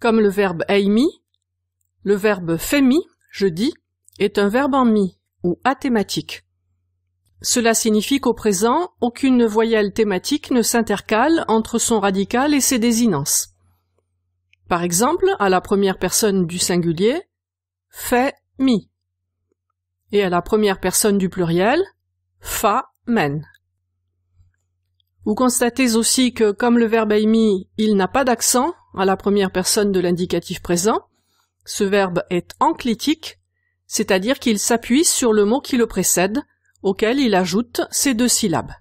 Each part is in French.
Comme le verbe aimi, le verbe femi, je dis, est un verbe en mi ou athématique. Cela signifie qu'au présent, aucune voyelle thématique ne s'intercale entre son radical et ses désinences. Par exemple, à la première personne du singulier, fait mi. Et à la première personne du pluriel, fa men. Vous constatez aussi que, comme le verbe aimi, il n'a pas d'accent, à la première personne de l'indicatif présent, ce verbe est enclitique, c'est-à-dire qu'il s'appuie sur le mot qui le précède, auquel il ajoute ces deux syllabes.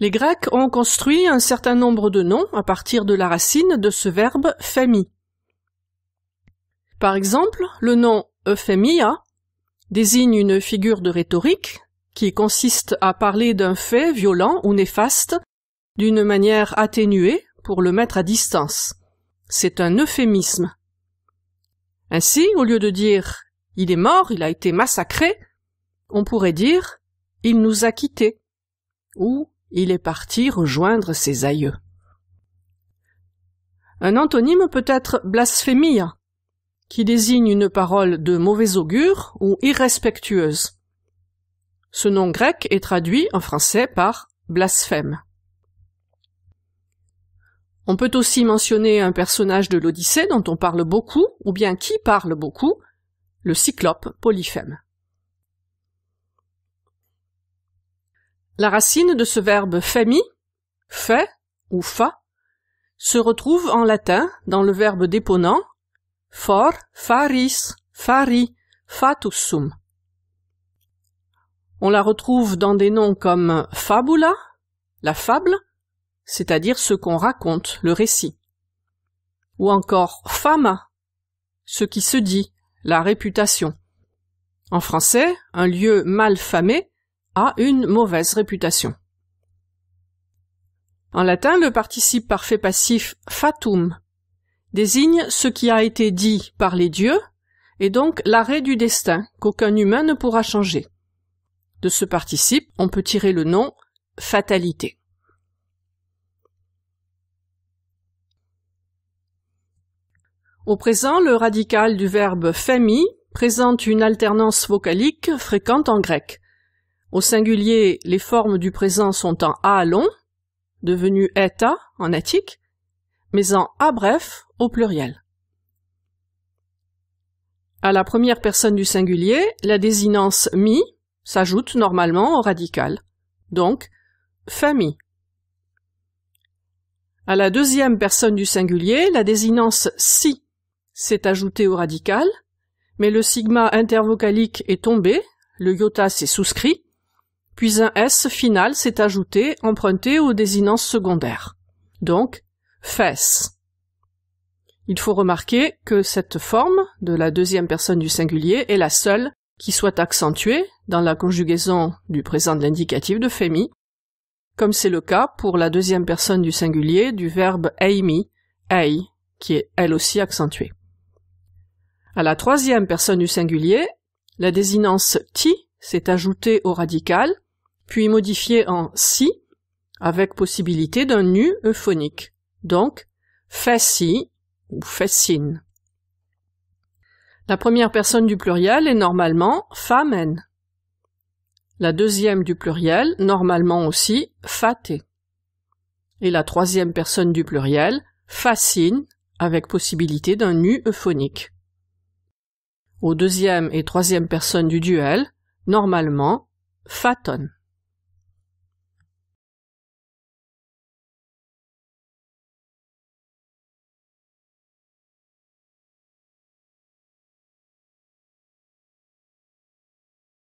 Les Grecs ont construit un certain nombre de noms à partir de la racine de ce verbe famille. Par exemple, le nom euphémia désigne une figure de rhétorique qui consiste à parler d'un fait violent ou néfaste d'une manière atténuée pour le mettre à distance. C'est un euphémisme. Ainsi, au lieu de dire il est mort, il a été massacré, on pourrait dire il nous a quittés ou il est parti rejoindre ses aïeux. Un antonyme peut être blasphémia, qui désigne une parole de mauvais augure ou irrespectueuse. Ce nom grec est traduit en français par blasphème. On peut aussi mentionner un personnage de l'Odyssée dont on parle beaucoup, ou bien qui parle beaucoup, le cyclope Polyphème. La racine de ce verbe fami, fait ou fa, se retrouve en latin dans le verbe d'éponant for, faris, fari, fatussum. On la retrouve dans des noms comme fabula, la fable, c'est-à-dire ce qu'on raconte, le récit. Ou encore fama, ce qui se dit, la réputation. En français, un lieu mal famé a une mauvaise réputation. En latin, le participe parfait passif fatum désigne ce qui a été dit par les dieux et donc l'arrêt du destin qu'aucun humain ne pourra changer. De ce participe, on peut tirer le nom fatalité. Au présent, le radical du verbe famille présente une alternance vocalique fréquente en grec. Au singulier, les formes du présent sont en a long, devenu eta en attique, mais en a bref au pluriel. À la première personne du singulier, la désinence mi s'ajoute normalement au radical. Donc, famille. À la deuxième personne du singulier, la désinence si s'est ajouté au radical, mais le sigma intervocalique est tombé, le iota s'est souscrit, puis un S final s'est ajouté, emprunté aux désinences secondaires. Donc, fès. Il faut remarquer que cette forme de la deuxième personne du singulier est la seule qui soit accentuée dans la conjugaison du présent de l'indicatif de Femi, comme c'est le cas pour la deuxième personne du singulier du verbe aimi, ei, qui est elle aussi accentuée. À la troisième personne du singulier, la désinence ti s'est ajoutée au radical, puis modifiée en si, avec possibilité d'un nu euphonique, donc fessi » ou fessine ». La première personne du pluriel est normalement famen. La deuxième du pluriel, normalement aussi faté. Et la troisième personne du pluriel, fascine, avec possibilité d'un nu euphonique aux deuxième et troisième personnes du duel, normalement, faton.